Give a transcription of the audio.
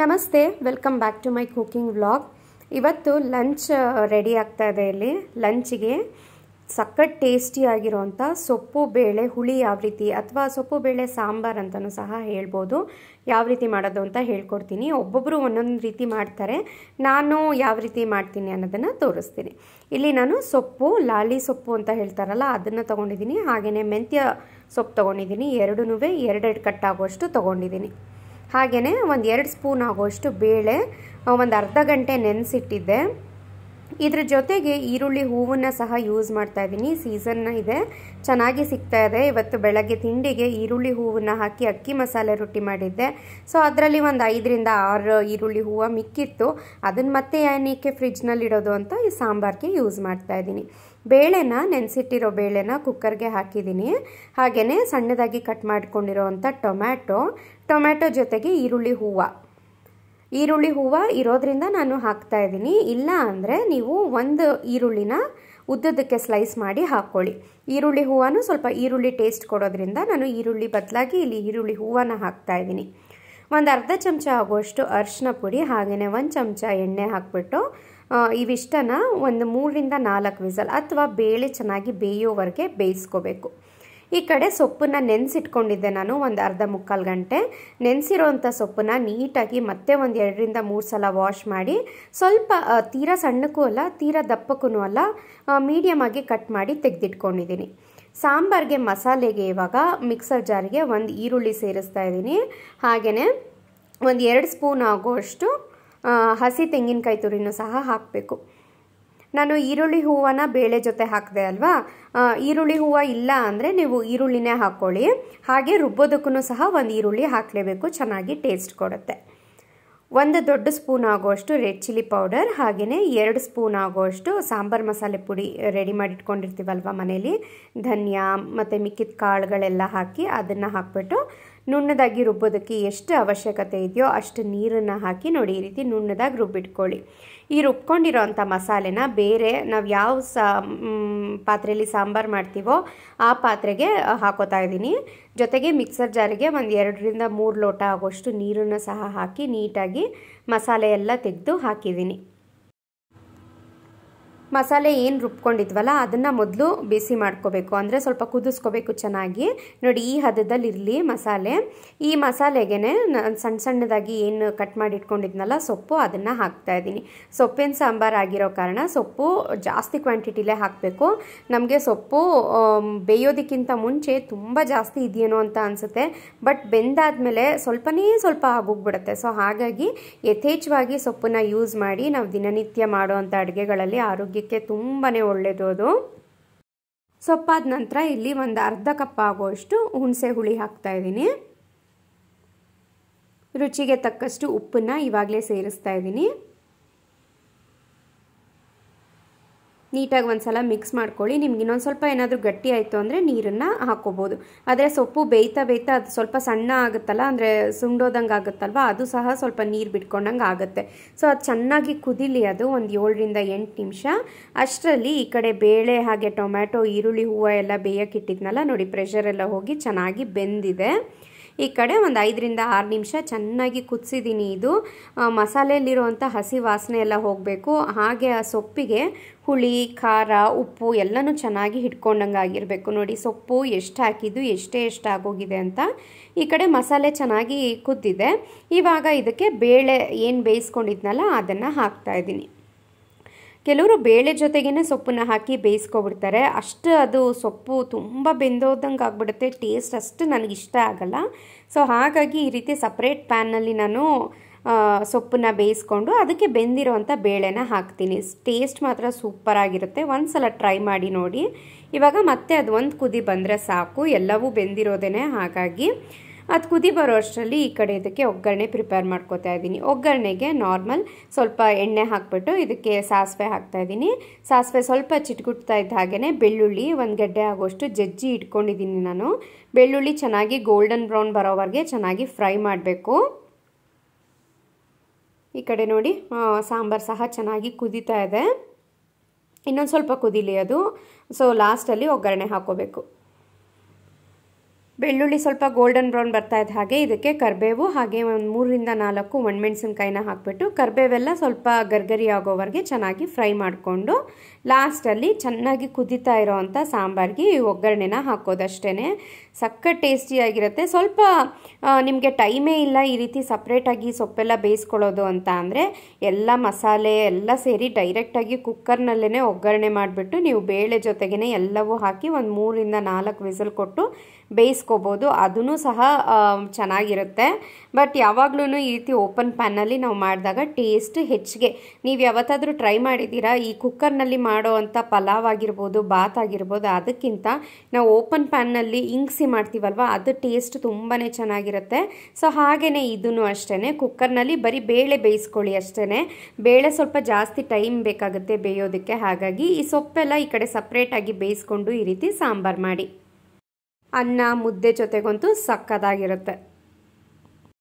ನಮಸ್ತೆ welcome back to my cooking vlog ಇವತ್ತು lunch ready ಆಗ್ತಾ ಇದೆ ಇಲ್ಲಿ ಲಂಚಿಗೆ ಟೇಸ್ಟಿ ಆಗಿರುವಂಥ ಸೊಪ್ಪು ಬೇಳೆ ಹುಳಿ ಯಾವ ರೀತಿ ಅಥವಾ ಸೊಪ್ಪು ಬೇಳೆ ಸಾಂಬಾರು ಅಂತಲೂ ಸಹ ಹೇಳ್ಬೋದು ಯಾವ ರೀತಿ ಮಾಡೋದು ಅಂತ ಹೇಳ್ಕೊಡ್ತೀನಿ ಒಬ್ಬೊಬ್ಬರು ಒಂದೊಂದು ರೀತಿ ಮಾಡ್ತಾರೆ ನಾನು ಯಾವ ರೀತಿ ಮಾಡ್ತೀನಿ ಅನ್ನೋದನ್ನು ತೋರಿಸ್ತೀನಿ ಇಲ್ಲಿ ನಾನು ಸೊಪ್ಪು ಲಾಲಿ ಸೊಪ್ಪು ಅಂತ ಹೇಳ್ತಾರಲ್ಲ ಅದನ್ನು ತೊಗೊಂಡಿದ್ದೀನಿ ಹಾಗೆಯೇ ಮೆಂತ್ಯ ಸೊಪ್ಪು ತೊಗೊಂಡಿದ್ದೀನಿ ಎರಡೂ ಎರಡೆರಡು ಕಟ್ಟಾಗುವಷ್ಟು ತೊಗೊಂಡಿದ್ದೀನಿ ಹಾಗೆಯೇ ಒಂದು ಎರಡು ಸ್ಪೂನ್ ಆಗುವಷ್ಟು ಬೇಳೆ ಒಂದು ಅರ್ಧ ಗಂಟೆ ನೆನೆಸಿಟ್ಟಿದ್ದೆ ಇದ್ರ ಜೊತೆಗೆ ಈರುಳ್ಳಿ ಹೂವನ್ನು ಸಹ ಯೂಸ್ ಮಾಡ್ತಾ ಇದ್ದೀನಿ ಸೀಸನ್ ಇದೆ ಚೆನ್ನಾಗಿ ಸಿಗ್ತಾ ಇದೆ ಇವತ್ತು ಬೆಳಗ್ಗೆ ತಿಂಡಿಗೆ ಈರುಳ್ಳಿ ಹೂವನ್ನು ಹಾಕಿ ಅಕ್ಕಿ ಮಸಾಲೆ ರೊಟ್ಟಿ ಮಾಡಿದ್ದೆ ಸೊ ಅದರಲ್ಲಿ ಒಂದು ಐದರಿಂದ ಆರು ಈರುಳ್ಳಿ ಹೂವು ಮಿಕ್ಕಿತ್ತು ಅದನ್ನು ಮತ್ತೆ ಏನಕ್ಕೆ ಫ್ರಿಜ್ನಲ್ಲಿ ಇಡೋದು ಅಂತ ಈ ಸಾಂಬಾರಿಗೆ ಯೂಸ್ ಮಾಡ್ತಾ ಇದ್ದೀನಿ ಬೇಳೆನ ನೆನೆಸಿಟ್ಟಿರೋ ಬೇಳೆನ ಕುಕ್ಕರ್ಗೆ ಹಾಕಿದ್ದೀನಿ ಹಾಗೆಯೇ ಸಣ್ಣದಾಗಿ ಕಟ್ ಮಾಡ್ಕೊಂಡಿರೋ ಅಂಥ ಟೊಮ್ಯಾಟೊ ಟೊಮ್ಯಾಟೊ ಜೊತೆಗೆ ಈರುಳ್ಳಿ ಹೂವು ಈರುಳ್ಳಿ ಹೂವು ಇರೋದ್ರಿಂದ ನಾನು ಹಾಕ್ತಾ ಇದ್ದೀನಿ ಇಲ್ಲ ಅಂದರೆ ನೀವು ಒಂದು ಈರುಳ್ಳಿನ ಉದ್ದದಕ್ಕೆ ಸ್ಲೈಸ್ ಮಾಡಿ ಹಾಕ್ಕೊಳ್ಳಿ ಈರುಳ್ಳಿ ಹೂವನ್ನು ಸ್ವಲ್ಪ ಈರುಳ್ಳಿ ಟೇಸ್ಟ್ ಕೊಡೋದ್ರಿಂದ ನಾನು ಈರುಳ್ಳಿ ಬದಲಾಗಿ ಇಲ್ಲಿ ಈರುಳ್ಳಿ ಹೂವನ್ನು ಹಾಕ್ತಾ ಇದ್ದೀನಿ ಒಂದು ಅರ್ಧ ಚಮಚ ಆಗುವಷ್ಟು ಅರ್ಶಿನ ಪುಡಿ ಹಾಗೆಯೇ ಒಂದು ಚಮಚ ಎಣ್ಣೆ ಹಾಕ್ಬಿಟ್ಟು ಇವಿಷ್ಟನ್ನು ಒಂದು ಮೂರರಿಂದ ನಾಲ್ಕು ವಿಸಲ್ ಅಥವಾ ಬೇಳೆ ಚೆನ್ನಾಗಿ ಬೇಯೋವರೆಗೆ ಬೇಯಿಸ್ಕೋಬೇಕು ಈ ಕಡೆ ಸೊಪ್ಪನ್ನ ನೆನೆಸಿಟ್ಕೊಂಡಿದ್ದೆ ನಾನು ಒಂದು ಅರ್ಧ ಮುಕ್ಕಾಲು ಗಂಟೆ ನೆನೆಸಿರೋವಂಥ ಸೊಪ್ಪನ್ನ ನೀಟಾಗಿ ಮತ್ತೆ ಒಂದು ಎರಡರಿಂದ ಮೂರು ಸಲ ವಾಶ್ ಮಾಡಿ ಸ್ವಲ್ಪ ತೀರಾ ಸಣ್ಣಕ್ಕೂ ಅಲ್ಲ ತೀರಾ ದಪ್ಪಕ್ಕೂ ಅಲ್ಲ ಮೀಡಿಯಮ್ ಆಗಿ ಕಟ್ ಮಾಡಿ ತೆಗೆದಿಟ್ಕೊಂಡಿದ್ದೀನಿ ಸಾಂಬಾರಿಗೆ ಮಸಾಲೆಗೆ ಇವಾಗ ಮಿಕ್ಸರ್ ಜಾರಿಗೆ ಒಂದು ಈರುಳ್ಳಿ ಸೇರಿಸ್ತಾ ಇದ್ದೀನಿ ಹಾಗೆಯೇ ಒಂದು ಎರಡು ಸ್ಪೂನ್ ಆಗುವಷ್ಟು ಹಸಿ ತೆಂಗಿನಕಾಯಿ ತುರಿನೂ ಸಹ ಹಾಕಬೇಕು ನಾನು ಈರುಳ್ಳಿ ಹೂವನ್ನ ಬೇಳೆ ಜೊತೆ ಹಾಕಿದೆ ಅಲ್ವಾ ಈರುಳ್ಳಿ ಹೂವು ಇಲ್ಲ ಅಂದರೆ ನೀವು ಈರುಳ್ಳಿನೇ ಹಾಕ್ಕೊಳ್ಳಿ ಹಾಗೆ ರುಬ್ಬೋದಕ್ಕೂ ಸಹ ಒಂದು ಈರುಳ್ಳಿ ಹಾಕಲೇಬೇಕು ಚೆನ್ನಾಗಿ ಟೇಸ್ಟ್ ಕೊಡುತ್ತೆ ಒಂದು ದೊಡ್ಡ ಸ್ಪೂನ್ ಆಗುವಷ್ಟು ರೆಡ್ ಚಿಲ್ಲಿ ಪೌಡರ್ ಹಾಗೆಯೇ ಎರಡು ಸ್ಪೂನ್ ಆಗೋಷ್ಟು ಸಾಂಬಾರು ಮಸಾಲೆ ಪುಡಿ ರೆಡಿ ಮಾಡಿಟ್ಕೊಂಡಿರ್ತೀವಲ್ವ ಮನೇಲಿ ಧನಿಯಾ ಮತ್ತು ಮಿಕ್ಕಿದ ಕಾಳುಗಳೆಲ್ಲ ಹಾಕಿ ಅದನ್ನು ಹಾಕ್ಬಿಟ್ಟು ನುಣ್ಣದಾಗಿ ರುಬ್ಬೋದಕ್ಕೆ ಎಷ್ಟು ಅವಶ್ಯಕತೆ ಇದೆಯೋ ಅಷ್ಟು ನೀರನ್ನು ಹಾಕಿ ನೋಡಿ ಈ ರೀತಿ ನುಣ್ಣದಾಗಿ ರುಬ್ಬಿಟ್ಕೊಳ್ಳಿ ಈ ರುಬ್ಕೊಂಡಿರೋ ಅಂಥ ಮಸಾಲೆನ ಬೇರೆ ನಾವು ಯಾವ ಸಾ ಪಾತ್ರೆಯಲ್ಲಿ ಸಾಂಬಾರು ಮಾಡ್ತೀವೋ ಆ ಪಾತ್ರೆಗೆ ಹಾಕೋತಾ ಇದ್ದೀನಿ ಜೊತೆಗೆ ಮಿಕ್ಸರ್ ಜಾರಿಗೆ ಒಂದು ಎರಡರಿಂದ ಮೂರು ಲೋಟ ಆಗೋಷ್ಟು ನೀರನ್ನು ಸಹ ಹಾಕಿ ನೀಟಾಗಿ ಮಸಾಲೆ ಎಲ್ಲ ತೆಗೆದು ಹಾಕಿದ್ದೀನಿ ಮಸಾಲೆ ಏನು ರುಬ್ಕೊಂಡಿದ್ವಲ್ಲ ಅದನ್ನು ಮೊದಲು ಬಿಸಿ ಮಾಡ್ಕೋಬೇಕು ಅಂದರೆ ಸ್ವಲ್ಪ ಕುದಿಸ್ಕೋಬೇಕು ಚೆನ್ನಾಗಿ ನೋಡಿ ಈ ಹದದಲ್ಲಿರಲಿ ಮಸಾಲೆ ಈ ಮಸಾಲೆಗೆ ನಾನು ಸಣ್ಣ ಸಣ್ಣದಾಗಿ ಏನು ಕಟ್ ಮಾಡಿ ಇಟ್ಕೊಂಡಿದ್ನಲ್ಲ ಸೊಪ್ಪು ಅದನ್ನು ಹಾಕ್ತಾ ಇದ್ದೀನಿ ಸೊಪ್ಪಿನ ಸಾಂಬಾರು ಆಗಿರೋ ಕಾರಣ ಸೊಪ್ಪು ಜಾಸ್ತಿ ಕ್ವಾಂಟಿಟಿಲೇ ಹಾಕಬೇಕು ನಮಗೆ ಸೊಪ್ಪು ಬೇಯೋದಕ್ಕಿಂತ ಮುಂಚೆ ತುಂಬ ಜಾಸ್ತಿ ಇದೆಯೇನೋ ಅಂತ ಅನಿಸುತ್ತೆ ಬಟ್ ಬೆಂದಾದಮೇಲೆ ಸ್ವಲ್ಪನೇ ಸ್ವಲ್ಪ ಆಗೋಗ್ಬಿಡುತ್ತೆ ಸೊ ಹಾಗಾಗಿ ಯಥೇಚ್ಛವಾಗಿ ಸೊಪ್ಪನ್ನು ಯೂಸ್ ಮಾಡಿ ನಾವು ದಿನನಿತ್ಯ ಮಾಡುವಂಥ ಅಡುಗೆಗಳಲ್ಲಿ ಆರೋಗ್ಯ ಆರೋಗ್ಯಕ್ಕೆ ತುಂಬಾ ಒಳ್ಳೆಯದು ಅದು ಸೊಪ್ಪಾದ ನಂತರ ಇಲ್ಲಿ ಒಂದು ಅರ್ಧ ಕಪ್ ಆಗುವಷ್ಟು ಹುಣಸೆ ಹುಳಿ ಹಾಕ್ತಾ ಇದ್ದೀನಿ ರುಚಿಗೆ ತಕ್ಕಷ್ಟು ಉಪ್ಪನ್ನು ಇವಾಗಲೇ ಸೇರಿಸ್ತಾ ಇದ್ದೀನಿ ನೀಟಾಗಿ ಒಂದು ಸಲ ಮಿಕ್ಸ್ ಮಾಡ್ಕೊಳ್ಳಿ ನಿಮ್ಗೆ ಇನ್ನೊಂದು ಸ್ವಲ್ಪ ಏನಾದರೂ ಗಟ್ಟಿ ಆಯಿತು ಅಂದರೆ ನೀರನ್ನು ಹಾಕೋಬೋದು ಆದರೆ ಸೊಪ್ಪು ಬೇಯ್ತಾ ಬೇಯ್ತಾ ಅದು ಸ್ವಲ್ಪ ಸಣ್ಣ ಆಗುತ್ತಲ್ಲ ಅಂದರೆ ಸುಂಡೋದಂಗೆ ಆಗುತ್ತಲ್ವ ಅದು ಸಹ ಸ್ವಲ್ಪ ನೀರು ಬಿಟ್ಕೊಂಡಂಗೆ ಆಗುತ್ತೆ ಸೊ ಅದು ಚೆನ್ನಾಗಿ ಕುದಿಲಿ ಅದು ಒಂದು ಏಳರಿಂದ ಎಂಟು ನಿಮಿಷ ಅಷ್ಟರಲ್ಲಿ ಈ ಕಡೆ ಬೇಳೆ ಹಾಗೆ ಟೊಮ್ಯಾಟೊ ಈರುಳ್ಳಿ ಹೂವು ಎಲ್ಲ ಇಟ್ಟಿದ್ನಲ್ಲ ನೋಡಿ ಪ್ರೆಷರೆಲ್ಲ ಹೋಗಿ ಚೆನ್ನಾಗಿ ಬೆಂದಿದೆ ಈ ಕಡೆ ಒಂದು ಐದರಿಂದ ಆರು ನಿಮಿಷ ಚೆನ್ನಾಗಿ ಕುದಿಸಿದ್ದೀನಿ ಇದು ಮಸಾಲೆಯಲ್ಲಿರುವಂಥ ಹಸಿ ವಾಸನೆ ಎಲ್ಲ ಹೋಗಬೇಕು ಹಾಗೆ ಆ ಸೊಪ್ಪಿಗೆ ಹುಳಿ ಖಾರ ಉಪ್ಪು ಎಲ್ಲನೂ ಚೆನ್ನಾಗಿ ಹಿಡ್ಕೊಂಡಂಗೆ ಆಗಿರಬೇಕು ನೋಡಿ ಸೊಪ್ಪು ಎಷ್ಟು ಹಾಕಿದ್ದು ಎಷ್ಟೇ ಎಷ್ಟು ಆಗೋಗಿದೆ ಅಂತ ಈ ಕಡೆ ಮಸಾಲೆ ಚೆನ್ನಾಗಿ ಕುದ್ದಿದೆ ಇವಾಗ ಇದಕ್ಕೆ ಬೇಳೆ ಏನು ಬೇಯಿಸ್ಕೊಂಡಿದ್ನಲ್ಲ ಅದನ್ನು ಹಾಕ್ತಾಯಿದ್ದೀನಿ ಕೆಲವರು ಬೇಳೆ ಜೊತೆಗೇ ಸೊಪ್ಪನ್ನ ಹಾಕಿ ಬೇಯಿಸ್ಕೊಬಿಡ್ತಾರೆ ಅಷ್ಟು ಅದು ಸೊಪ್ಪು ತುಂಬ ಬೆಂದೋದಂಗೆ ಆಗ್ಬಿಡುತ್ತೆ ಟೇಸ್ಟ್ ಅಷ್ಟು ಇಷ್ಟ ಆಗಲ್ಲ ಸೊ ಹಾಗಾಗಿ ಈ ರೀತಿ ಸಪ್ರೇಟ್ ಪ್ಯಾನ್ನಲ್ಲಿ ನಾನು ಸೊಪ್ಪನ್ನ ಬೇಯಿಸ್ಕೊಂಡು ಅದಕ್ಕೆ ಬೆಂದಿರೋವಂಥ ಬೇಳೆನ ಹಾಕ್ತೀನಿ ಟೇಸ್ಟ್ ಮಾತ್ರ ಸೂಪರ್ ಆಗಿರುತ್ತೆ ಒಂದು ಸಲ ಟ್ರೈ ಮಾಡಿ ನೋಡಿ ಇವಾಗ ಮತ್ತೆ ಅದು ಒಂದು ಕುದಿ ಬಂದರೆ ಸಾಕು ಎಲ್ಲವೂ ಬೆಂದಿರೋದೇ ಹಾಗಾಗಿ ಅದು ಕುದಿ ಬರೋ ಅಷ್ಟರಲ್ಲಿ ಈ ಕಡೆ ಇದಕ್ಕೆ ಒಗ್ಗರಣೆ ಪ್ರಿಪೇರ್ ಮಾಡ್ಕೋತಾ ಇದ್ದೀನಿ ಒಗ್ಗರಣೆಗೆ ನಾರ್ಮಲ್ ಸ್ವಲ್ಪ ಎಣ್ಣೆ ಹಾಕ್ಬಿಟ್ಟು ಇದಕ್ಕೆ ಸಾಸಿವೆ ಹಾಕ್ತಾ ಇದ್ದೀನಿ ಸಾಸಿವೆ ಸ್ವಲ್ಪ ಚಿಟ್ಕುಟ್ತಾ ಇದ್ದ ಹಾಗೆಯೇ ಬೆಳ್ಳುಳ್ಳಿ ಒಂದು ಗಡ್ಡೆ ಆಗೋಷ್ಟು ಜಜ್ಜಿ ಇಟ್ಕೊಂಡಿದ್ದೀನಿ ನಾನು ಬೆಳ್ಳುಳ್ಳಿ ಚೆನ್ನಾಗಿ ಗೋಲ್ಡನ್ ಬ್ರೌನ್ ಬರೋವರೆಗೆ ಚೆನ್ನಾಗಿ ಫ್ರೈ ಮಾಡಬೇಕು ಈ ಕಡೆ ನೋಡಿ ಸಾಂಬಾರು ಸಹ ಚೆನ್ನಾಗಿ ಕುದೀತಾ ಇದೆ ಇನ್ನೊಂದು ಸ್ವಲ್ಪ ಕುದೀಲಿ ಅದು ಸೊ ಲಾಸ್ಟಲ್ಲಿ ಒಗ್ಗರಣೆ ಹಾಕೋಬೇಕು ಬೆಳ್ಳುಳ್ಳಿ ಸ್ವಲ್ಪ ಗೋಲ್ಡನ್ ಬ್ರೌನ್ ಬರ್ತಾ ಇದ್ದ ಹಾಗೆ ಇದಕ್ಕೆ ಕರಿಬೇವು ಹಾಗೆ ಒಂದು ಮೂರರಿಂದ ನಾಲ್ಕು ಒಣಮೆಣಸಿನ್ಕಾಯಿನ ಹಾಕಿಬಿಟ್ಟು ಕರ್ಬೇವೆಲ್ಲ ಸ್ವಲ್ಪ ಗರ್ಗರಿ ಆಗೋವರೆಗೆ ಚೆನ್ನಾಗಿ ಫ್ರೈ ಮಾಡಿಕೊಂಡು ಲಾಸ್ಟಲ್ಲಿ ಚೆನ್ನಾಗಿ ಕುದಿತಾ ಇರೋವಂಥ ಸಾಂಬಾರಿಗೆ ಈ ಒಗ್ಗರಣೆನ ಹಾಕೋದಷ್ಟೇ ಸಕ್ಕ ಟೇಸ್ಟಿಯಾಗಿರುತ್ತೆ ಸ್ವಲ್ಪ ನಿಮಗೆ ಟೈಮೇ ಇಲ್ಲ ಈ ರೀತಿ ಸಪ್ರೇಟಾಗಿ ಸೊಪ್ಪೆಲ್ಲ ಬೇಯಿಸ್ಕೊಳ್ಳೋದು ಅಂತ ಅಂದರೆ ಎಲ್ಲ ಮಸಾಲೆ ಎಲ್ಲ ಸೇರಿ ಡೈರೆಕ್ಟಾಗಿ ಕುಕ್ಕರ್ನಲ್ಲೇ ಒಗ್ಗರಣೆ ಮಾಡಿಬಿಟ್ಟು ನೀವು ಬೇಳೆ ಜೊತೆಗೇ ಎಲ್ಲವೂ ಹಾಕಿ ಒಂದು ಮೂರಿಂದ ನಾಲ್ಕು ವಿಸಲ್ ಕೊಟ್ಟು ಬೇಯಿಸ್ಕೋಬೋದು ಅದೂ ಸಹ ಚೆನ್ನಾಗಿರುತ್ತೆ ಬಟ್ ಯಾವಾಗ್ಲೂ ಈ ರೀತಿ ಓಪನ್ ಪ್ಯಾನಲ್ಲಿ ನಾವು ಮಾಡಿದಾಗ ಟೇಸ್ಟ್ ಹೆಚ್ಚಿಗೆ ನೀವು ಯಾವತ್ತಾದರೂ ಟ್ರೈ ಮಾಡಿದ್ದೀರಾ ಈ ಕುಕ್ಕರ್ನಲ್ಲಿ ಮಾಡೋ ಅಂಥ ಪಲಾವ್ ಆಗಿರ್ಬೋದು ಬಾತ್ ಆಗಿರ್ಬೋದು ಅದಕ್ಕಿಂತ ನಾವು ಓಪನ್ ಪ್ಯಾನ್ನಲ್ಲಿ ಇಂಗ್ಸಿ ಮಾಡ್ತೀವಲ್ವ ಅದು ಟೇಸ್ಟ್ ತುಂಬಾ ಚೆನ್ನಾಗಿರುತ್ತೆ ಸೊ ಹಾಗೆಯೇ ಇದೂ ಅಷ್ಟೇ ಕುಕ್ಕರ್ನಲ್ಲಿ ಬರೀ ಬೇಳೆ ಬೇಯಿಸ್ಕೊಳ್ಳಿ ಅಷ್ಟೇ ಬೇಳೆ ಸ್ವಲ್ಪ ಜಾಸ್ತಿ ಟೈಮ್ ಬೇಕಾಗುತ್ತೆ ಬೇಯೋದಕ್ಕೆ ಹಾಗಾಗಿ ಈ ಸೊಪ್ಪೆಲ್ಲ ಈ ಕಡೆ ಸಪ್ರೇಟಾಗಿ ಬೇಯಿಸ್ಕೊಂಡು ಈ ರೀತಿ ಸಾಂಬಾರು ಮಾಡಿ ಅನ್ನ ಮುದ್ದೆ ಜೊತೆಗಂತೂ ಸಕ್ಕದಾಗಿರುತ್ತೆ